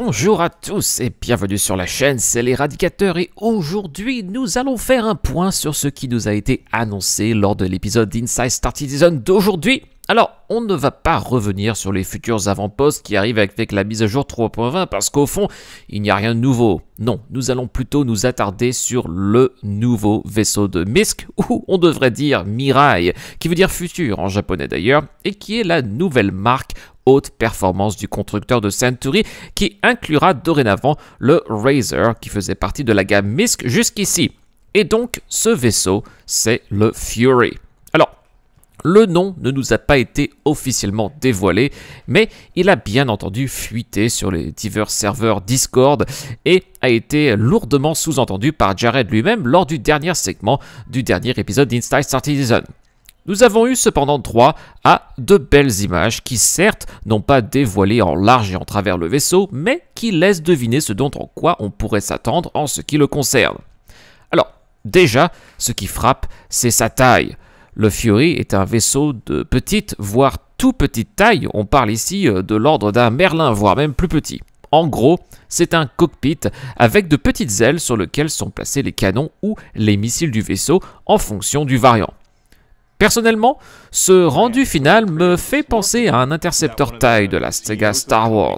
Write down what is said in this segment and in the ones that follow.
Bonjour à tous et bienvenue sur la chaîne, c'est l'éradicateur et aujourd'hui nous allons faire un point sur ce qui nous a été annoncé lors de l'épisode d'Inside Star Citizen d'aujourd'hui. Alors, on ne va pas revenir sur les futurs avant-postes qui arrivent avec la mise à jour 3.20 parce qu'au fond, il n'y a rien de nouveau. Non, nous allons plutôt nous attarder sur le nouveau vaisseau de Misk, ou on devrait dire Mirai, qui veut dire futur en japonais d'ailleurs, et qui est la nouvelle marque haute performance du constructeur de Century qui inclura dorénavant le Razer qui faisait partie de la gamme M.I.S.K. jusqu'ici. Et donc ce vaisseau, c'est le Fury. Alors, le nom ne nous a pas été officiellement dévoilé, mais il a bien entendu fuité sur les divers serveurs Discord et a été lourdement sous-entendu par Jared lui-même lors du dernier segment du dernier épisode d'Inside Citizen. Nous avons eu cependant droit à de belles images qui certes n'ont pas dévoilé en large et en travers le vaisseau, mais qui laissent deviner ce dont en quoi on pourrait s'attendre en ce qui le concerne. Alors, déjà, ce qui frappe, c'est sa taille. Le Fury est un vaisseau de petite, voire tout petite taille, on parle ici euh, de l'ordre d'un Merlin, voire même plus petit. En gros, c'est un cockpit avec de petites ailes sur lesquelles sont placés les canons ou les missiles du vaisseau en fonction du variant. Personnellement, ce rendu final me fait penser à un intercepteur taille de la Sega Star Wars.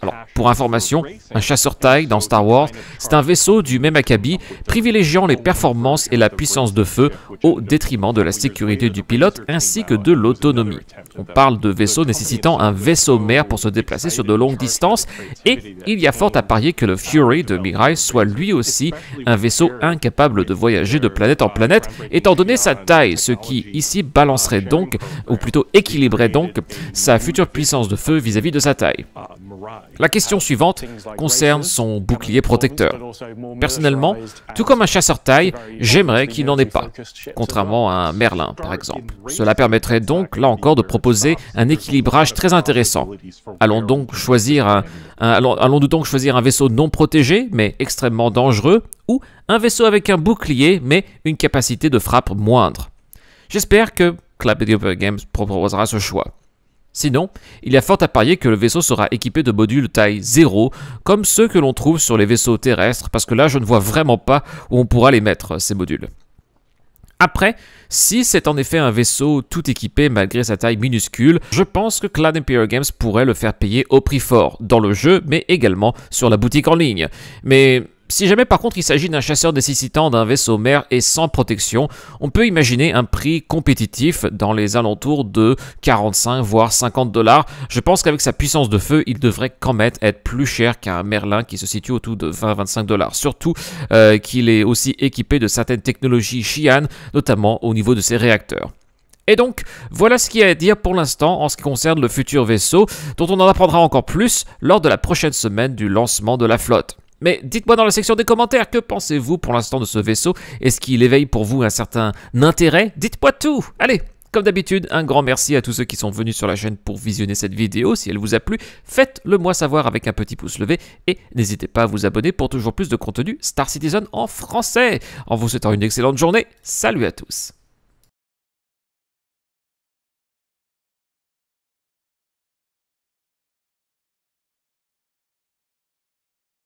Alors, pour information, un chasseur taille dans Star Wars, c'est un vaisseau du même acabit, privilégiant les performances et la puissance de feu au détriment de la sécurité du pilote ainsi que de l'autonomie. On parle de vaisseau nécessitant un vaisseau-mère pour se déplacer sur de longues distances, et il y a fort à parier que le Fury de Mirai soit lui aussi un vaisseau incapable de voyager de planète en planète, étant donné sa taille, ce qui, ici balancerait ah, donc, ou plutôt équilibrerait donc, sa future puissance de feu vis-à-vis de sa taille. Ah, La question suivante concerne son bouclier protecteur. Personnellement, tout comme un chasseur-taille, j'aimerais qu'il n'en ait pas, contrairement à un Merlin, par exemple. Cela permettrait donc, là encore, de proposer un équilibrage très intéressant. Allons donc choisir allons donc choisir un vaisseau non protégé, mais extrêmement dangereux, ou un vaisseau avec un bouclier, mais une capacité de frappe moindre. J'espère que Cloud Imperium Games proposera ce choix. Sinon, il y a fort à parier que le vaisseau sera équipé de modules taille 0, comme ceux que l'on trouve sur les vaisseaux terrestres, parce que là je ne vois vraiment pas où on pourra les mettre, ces modules. Après, si c'est en effet un vaisseau tout équipé malgré sa taille minuscule, je pense que Cloud Empire Games pourrait le faire payer au prix fort, dans le jeu, mais également sur la boutique en ligne. Mais si jamais par contre il s'agit d'un chasseur nécessitant d'un vaisseau mère et sans protection, on peut imaginer un prix compétitif dans les alentours de 45 voire 50 dollars. Je pense qu'avec sa puissance de feu, il devrait quand même être plus cher qu'un Merlin qui se situe autour de 20-25 dollars. Surtout euh, qu'il est aussi équipé de certaines technologies Xi'an, notamment au niveau de ses réacteurs. Et donc, voilà ce qu'il y a à dire pour l'instant en ce qui concerne le futur vaisseau, dont on en apprendra encore plus lors de la prochaine semaine du lancement de la flotte. Mais dites-moi dans la section des commentaires, que pensez-vous pour l'instant de ce vaisseau Est-ce qu'il éveille pour vous un certain intérêt Dites-moi tout Allez comme d'habitude, un grand merci à tous ceux qui sont venus sur la chaîne pour visionner cette vidéo. Si elle vous a plu, faites-le moi savoir avec un petit pouce levé et n'hésitez pas à vous abonner pour toujours plus de contenu Star Citizen en français. En vous souhaitant une excellente journée, salut à tous.